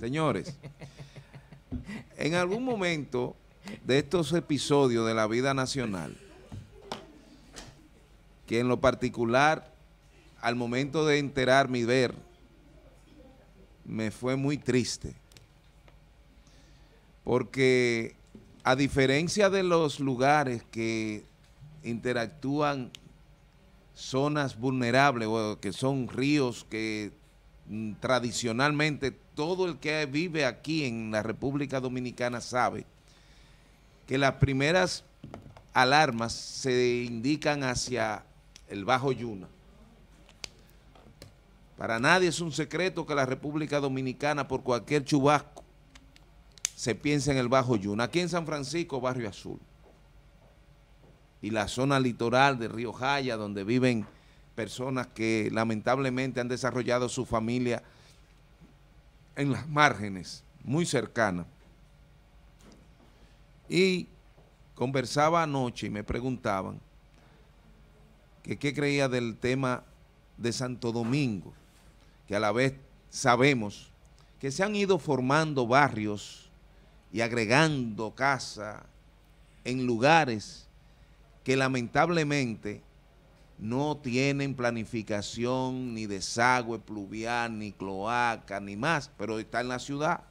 Señores, en algún momento de estos episodios de la vida nacional, que en lo particular, al momento de enterarme mi ver, me fue muy triste. Porque a diferencia de los lugares que interactúan zonas vulnerables o que son ríos que Mm, tradicionalmente todo el que vive aquí en la República Dominicana sabe que las primeras alarmas se indican hacia el Bajo Yuna. Para nadie es un secreto que la República Dominicana, por cualquier chubasco, se piensa en el Bajo Yuna. Aquí en San Francisco, Barrio Azul. Y la zona litoral de Río Jaya, donde viven personas que lamentablemente han desarrollado su familia en las márgenes, muy cercanas. Y conversaba anoche y me preguntaban que qué creía del tema de Santo Domingo, que a la vez sabemos que se han ido formando barrios y agregando casa en lugares que lamentablemente no tienen planificación ni desagüe pluvial, ni cloaca, ni más, pero está en la ciudad.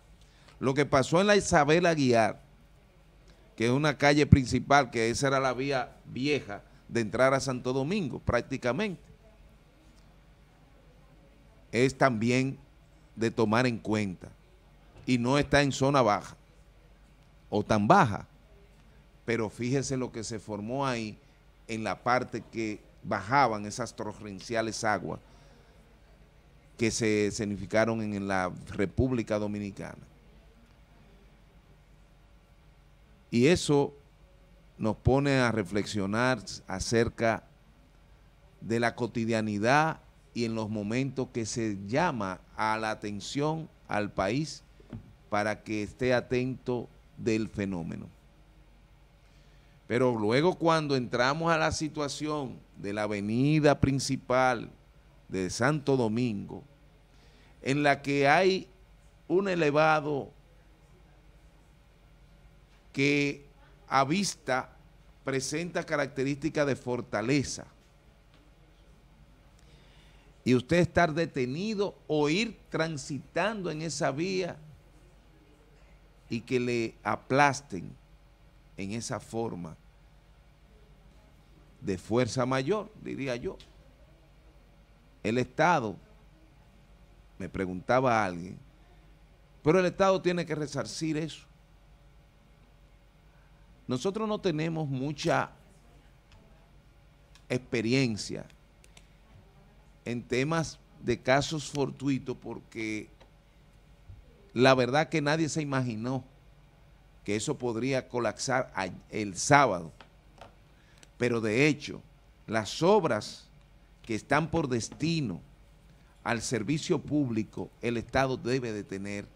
Lo que pasó en la Isabel Aguiar, que es una calle principal, que esa era la vía vieja de entrar a Santo Domingo prácticamente, es también de tomar en cuenta y no está en zona baja o tan baja, pero fíjese lo que se formó ahí en la parte que bajaban esas torrenciales aguas que se escenificaron en la República Dominicana. Y eso nos pone a reflexionar acerca de la cotidianidad y en los momentos que se llama a la atención al país para que esté atento del fenómeno. Pero luego cuando entramos a la situación de la avenida principal de Santo Domingo, en la que hay un elevado que a vista presenta características de fortaleza, y usted estar detenido o ir transitando en esa vía y que le aplasten en esa forma de fuerza mayor, diría yo. El Estado, me preguntaba alguien, pero el Estado tiene que resarcir eso. Nosotros no tenemos mucha experiencia en temas de casos fortuitos porque la verdad que nadie se imaginó que eso podría colapsar el sábado. Pero de hecho, las obras que están por destino al servicio público, el Estado debe de tener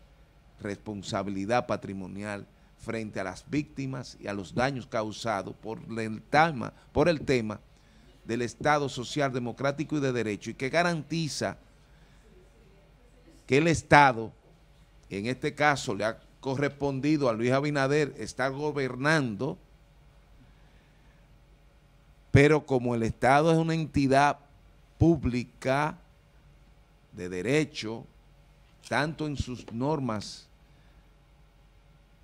responsabilidad patrimonial frente a las víctimas y a los daños causados por el tema, por el tema del Estado social democrático y de derecho y que garantiza que el Estado, en este caso le ha correspondido a Luis Abinader está gobernando, pero como el Estado es una entidad pública de derecho, tanto en sus normas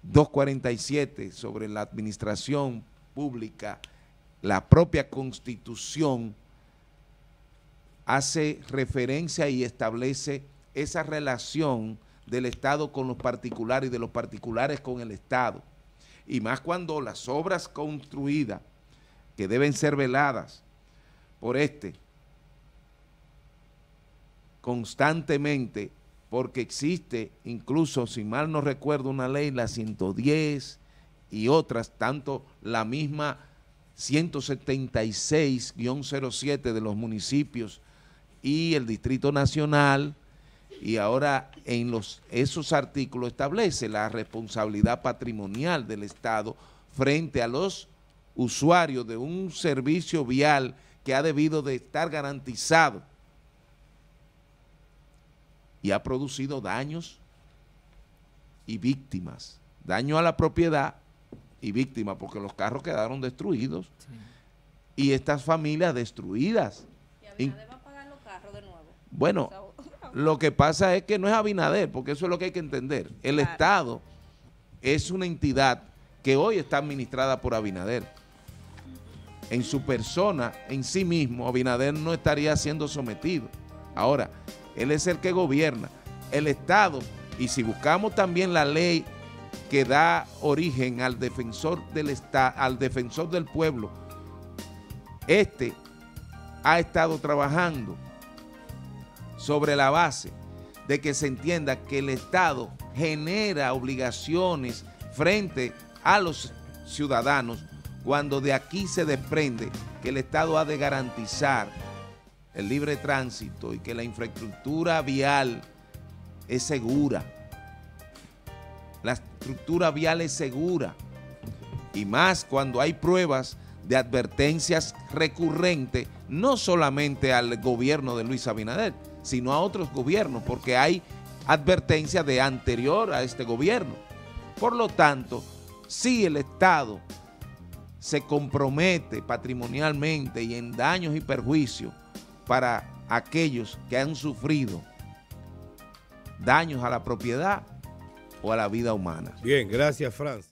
247 sobre la administración pública, la propia constitución hace referencia y establece esa relación del Estado con los particulares y de los particulares con el Estado. Y más cuando las obras construidas, que deben ser veladas por este constantemente, porque existe incluso, si mal no recuerdo, una ley, la 110 y otras, tanto la misma 176-07 de los municipios y el Distrito Nacional, y ahora en los, esos artículos establece la responsabilidad patrimonial del Estado frente a los usuarios de un servicio vial que ha debido de estar garantizado y ha producido daños y víctimas, daño a la propiedad y víctimas, porque los carros quedaron destruidos y estas familias destruidas. ¿Y a va a pagar los carros de nuevo? Bueno, lo que pasa es que no es Abinader, porque eso es lo que hay que entender. El Estado es una entidad que hoy está administrada por Abinader. En su persona, en sí mismo, Abinader no estaría siendo sometido. Ahora, él es el que gobierna. El Estado, y si buscamos también la ley que da origen al defensor del, Estado, al defensor del pueblo, este ha estado trabajando sobre la base de que se entienda que el Estado genera obligaciones frente a los ciudadanos cuando de aquí se desprende que el Estado ha de garantizar el libre tránsito y que la infraestructura vial es segura. La estructura vial es segura y más cuando hay pruebas de advertencias recurrentes, no solamente al gobierno de Luis Abinader, sino a otros gobiernos, porque hay advertencia de anterior a este gobierno. Por lo tanto, si el Estado se compromete patrimonialmente y en daños y perjuicios para aquellos que han sufrido daños a la propiedad o a la vida humana. Bien, gracias, Franz.